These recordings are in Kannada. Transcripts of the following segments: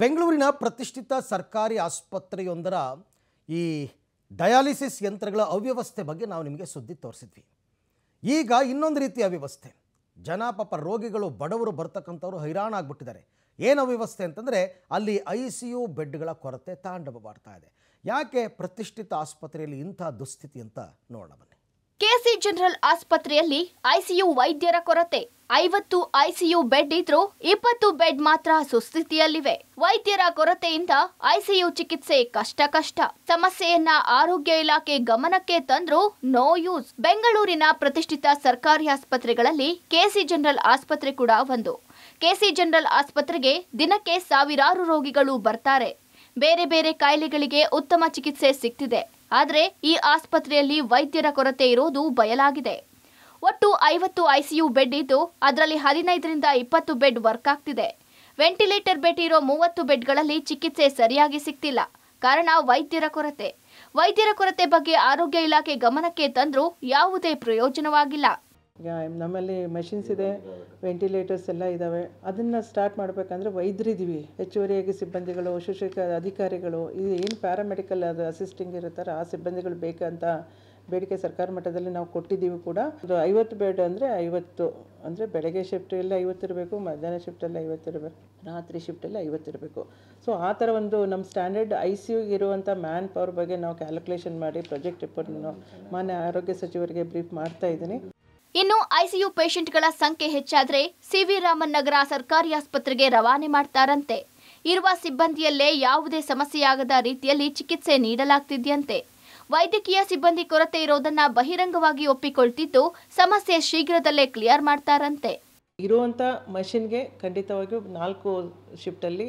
ಬೆಂಗಳೂರಿನ ಪ್ರತಿಷ್ಠಿತ ಸರ್ಕಾರಿ ಆಸ್ಪತ್ರೆಯೊಂದರ ಈ ಡಯಾಲಿಸಿಸ್ ಯಂತ್ರಗಳ ಅವ್ಯವಸ್ಥೆ ಬಗ್ಗೆ ನಾವು ನಿಮಗೆ ಸುದ್ದಿ ತೋರಿಸಿದ್ವಿ ಈಗ ಇನ್ನೊಂದು ರೀತಿಯ ಅವ್ಯವಸ್ಥೆ ಜನ ಪಾಪ ರೋಗಿಗಳು ಬಡವರು ಬರ್ತಕ್ಕಂಥವ್ರು ಹೈರಾಣಾಗ್ಬಿಟ್ಟಿದ್ದಾರೆ ಏನು ಅವ್ಯವಸ್ಥೆ ಅಂತಂದರೆ ಅಲ್ಲಿ ಐ ಸಿ ಯು ಬೆಡ್ಗಳ ಕೊರತೆ ತಾಂಡವ ಇದೆ ಯಾಕೆ ಪ್ರತಿಷ್ಠಿತ ಆಸ್ಪತ್ರೆಯಲ್ಲಿ ಇಂಥ ದುಸ್ಥಿತಿ ಅಂತ ನೋಡೋಣ ಬನ್ನಿ ಕೆಸಿ ಜನರಲ್ ಆಸ್ಪತ್ರೆಯಲ್ಲಿ ಐಸಿಯು ವೈದ್ಯರ ಕೊರತೆ ಐವತ್ತು ಐಸಿಯು ಬೆಡ್ ಇದ್ರೂ ಇಪ್ಪತ್ತು ಬೆಡ್ ಮಾತ್ರ ಸುಸ್ಥಿತಿಯಲ್ಲಿವೆ ವೈದ್ಯರ ಕೊರತೆಯಿಂದ ಐಸಿಯು ಚಿಕಿತ್ಸೆ ಕಷ್ಟ ಕಷ್ಟ ಸಮಸ್ಯೆಯನ್ನ ಆರೋಗ್ಯ ಇಲಾಖೆ ಗಮನಕ್ಕೆ ತಂದ್ರೂ ನೋ ಯೂಸ್ ಬೆಂಗಳೂರಿನ ಪ್ರತಿಷ್ಠಿತ ಸರ್ಕಾರಿ ಆಸ್ಪತ್ರೆಗಳಲ್ಲಿ ಕೆಸಿ ಜನರಲ್ ಆಸ್ಪತ್ರೆ ಕೂಡ ಒಂದು ಕೆಸಿ ಜನರಲ್ ಆಸ್ಪತ್ರೆಗೆ ದಿನಕ್ಕೆ ಸಾವಿರಾರು ರೋಗಿಗಳು ಬರ್ತಾರೆ ಬೇರೆ ಬೇರೆ ಕಾಯಿಲೆಗಳಿಗೆ ಉತ್ತಮ ಚಿಕಿತ್ಸೆ ಸಿಗ್ತಿದೆ ಆದರೆ ಈ ಆಸ್ಪತ್ರೆಯಲ್ಲಿ ವೈದ್ಯರ ಕೊರತೆ ಇರೋದು ಬಯಲಾಗಿದೆ ಒಟ್ಟು ಐವತ್ತು ಐಸಿಯು ಬೆಡ್ ಇದ್ದು ಅದರಲ್ಲಿ ಹದಿನೈದರಿಂದ ಇಪ್ಪತ್ತು ಬೆಡ್ ವರ್ಕ್ ಆಗ್ತಿದೆ ವೆಂಟಿಲೇಟರ್ ಬೆಡ್ ಇರೋ ಮೂವತ್ತು ಬೆಡ್ಗಳಲ್ಲಿ ಚಿಕಿತ್ಸೆ ಸರಿಯಾಗಿ ಸಿಗ್ತಿಲ್ಲ ಕಾರಣ ವೈದ್ಯರ ಕೊರತೆ ವೈದ್ಯರ ಕೊರತೆ ಬಗ್ಗೆ ಆರೋಗ್ಯ ಇಲಾಖೆ ಗಮನಕ್ಕೆ ತಂದರೂ ಯಾವುದೇ ಪ್ರಯೋಜನವಾಗಿಲ್ಲ ನಮ್ಮಲ್ಲಿ ಮಷಿನ್ಸ್ ಇದೆ ವೆಂಟಿಲೇಟರ್ಸ್ ಎಲ್ಲ ಇದ್ದಾವೆ ಅದನ್ನು ಸ್ಟಾರ್ಟ್ ಮಾಡಬೇಕಂದ್ರೆ ವೈದ್ಯರಿದ್ದೀವಿ ಹೆಚ್ಚುವರಿಯಾಗಿ ಸಿಬ್ಬಂದಿಗಳು ಶುಶ್ರೂಷಕ ಅಧಿಕಾರಿಗಳು ಇದು ಏನು ಪ್ಯಾರಾಮೆಡಿಕಲ್ ಅದು ಅಸಿಸ್ಟಿಂಗ್ ಇರುತ್ತಾರೆ ಆ ಸಿಬ್ಬಂದಿಗಳು ಬೇಕಂತ ಬೇಡಿಕೆ ಸರ್ಕಾರ ಮಟ್ಟದಲ್ಲಿ ನಾವು ಕೊಟ್ಟಿದ್ದೀವಿ ಕೂಡ ಒಂದು ಐವತ್ತು ಬೆಡ್ ಅಂದರೆ ಐವತ್ತು ಅಂದರೆ ಬೆಳಗ್ಗೆ ಶಿಫ್ಟಲ್ಲಿ ಇರಬೇಕು ಮಧ್ಯಾಹ್ನ ಶಿಫ್ಟಲ್ಲಿ ಇರಬೇಕು ರಾತ್ರಿ ಶಿಫ್ಟಲ್ಲಿ ಇರಬೇಕು ಸೊ ಆ ಥರ ಒಂದು ನಮ್ಮ ಸ್ಟ್ಯಾಂಡರ್ಡ್ ಐ ಸಿ ಯು ಇರುವಂಥ ಮ್ಯಾನ್ ಪವರ್ ಬಗ್ಗೆ ನಾವು ಕ್ಯಾಲ್ಕುಲೇಷನ್ ಮಾಡಿ ಪ್ರಾಜೆಕ್ಟ್ ರಿಪೋರ್ಟ್ ಮಾನ್ಯ ಆರೋಗ್ಯ ಸಚಿವರಿಗೆ ಬ್ರೀಫ್ ಮಾಡ್ತಾ ಇದ್ದೀನಿ ಇನ್ನು ಐಸಿಯು ಪೇಷಂಟ್ಗಳ ಸಂಖ್ಯೆ ಹೆಚ್ಚಾದರೆ ಸಿವಿ ರಾಮನ್ ನಗರ ಸರ್ಕಾರಿ ಆಸ್ಪತ್ರೆಗೆ ರವಾನೆ ಮಾಡ್ತಾರಂತೆ ಇರುವ ಸಿಬ್ಬಂದಿಯಲ್ಲೇ ಯಾವುದೇ ಸಮಸ್ಯೆಯಾಗದ ರೀತಿಯಲ್ಲಿ ಚಿಕಿತ್ಸೆ ನೀಡಲಾಗ್ತಿದೆಯಂತೆ ವೈದ್ಯಕೀಯ ಸಿಬ್ಬಂದಿ ಕೊರತೆ ಇರೋದನ್ನ ಬಹಿರಂಗವಾಗಿ ಒಪ್ಪಿಕೊಳ್ತಿದ್ದು ಸಮಸ್ಯೆ ಶೀಘ್ರದಲ್ಲೇ ಕ್ಲಿಯರ್ ಮಾಡ್ತಾರಂತೆ ಇರುವಂಥ ಮಷಿನ್ಗೆ ಖಂಡಿತವಾಗಿಯೂ ನಾಲ್ಕು ಶಿಫ್ಟಲ್ಲಿ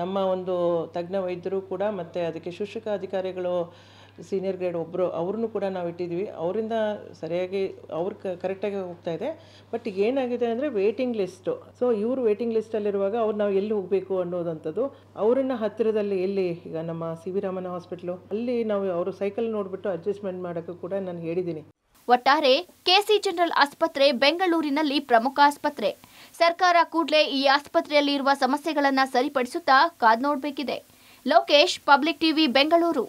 ನಮ್ಮ ಒಂದು ತಜ್ಞ ವೈದ್ಯರು ಕೂಡ ಮತ್ತು ಅದಕ್ಕೆ ಶುಶ್ರೂಷಕ ಅಧಿಕಾರಿಗಳು ಸೀನಿಯರ್ ಗೈಡ್ ಒಬ್ಬರು ಅವ್ರನ್ನೂ ಕೂಡ ನಾವು ಇಟ್ಟಿದ್ವಿ ಅವರಿಂದ ಸರಿಯಾಗಿ ಅವ್ರ ಕರೆಕ್ಟಾಗಿ ಹೋಗ್ತಾ ಇದೆ ಬಟ್ ಏನಾಗಿದೆ ಅಂದರೆ ವೇಟಿಂಗ್ ಲಿಸ್ಟು ಸೊ ಇವರು ವೇಟಿಂಗ್ ಲಿಸ್ಟಲ್ಲಿರುವಾಗ ಅವ್ರು ನಾವು ಎಲ್ಲಿ ಹೋಗಬೇಕು ಅನ್ನೋದಂಥದ್ದು ಅವರನ್ನು ಹತ್ತಿರದಲ್ಲಿ ಎಲ್ಲಿ ಈಗ ನಮ್ಮ ಸಿ ವಿ ರಾಮನ ಹಾಸ್ಪಿಟ್ಲು ಅಲ್ಲಿ ನಾವು ಅವರು ಸೈಕಲ್ ನೋಡಿಬಿಟ್ಟು ಅಡ್ಜಸ್ಟ್ಮೆಂಟ್ ಮಾಡೋಕ್ಕೂ ಕೂಡ ನಾನು ಹೇಳಿದ್ದೀನಿ ಒಟ್ಟಾರೆ ಕೆಸಿ ಜನರಲ್ ಆಸ್ಪತ್ರೆ ಬೆಂಗಳೂರಿನಲ್ಲಿ ಪ್ರಮುಖ ಆಸ್ಪತ್ರೆ ಸರ್ಕಾರ ಕೂಡಲೇ ಈ ಆಸ್ಪತ್ರೆಯಲ್ಲಿ ಇರುವ ಸಮಸ್ಯೆಗಳನ್ನು ಸರಿಪಡಿಸುತ್ತಾ ಕಾದ್ ನೋಡಬೇಕಿದೆ ಲೋಕೇಶ್ ಪಬ್ಲಿಕ್ ಟಿವಿ ಬೆಂಗಳೂರು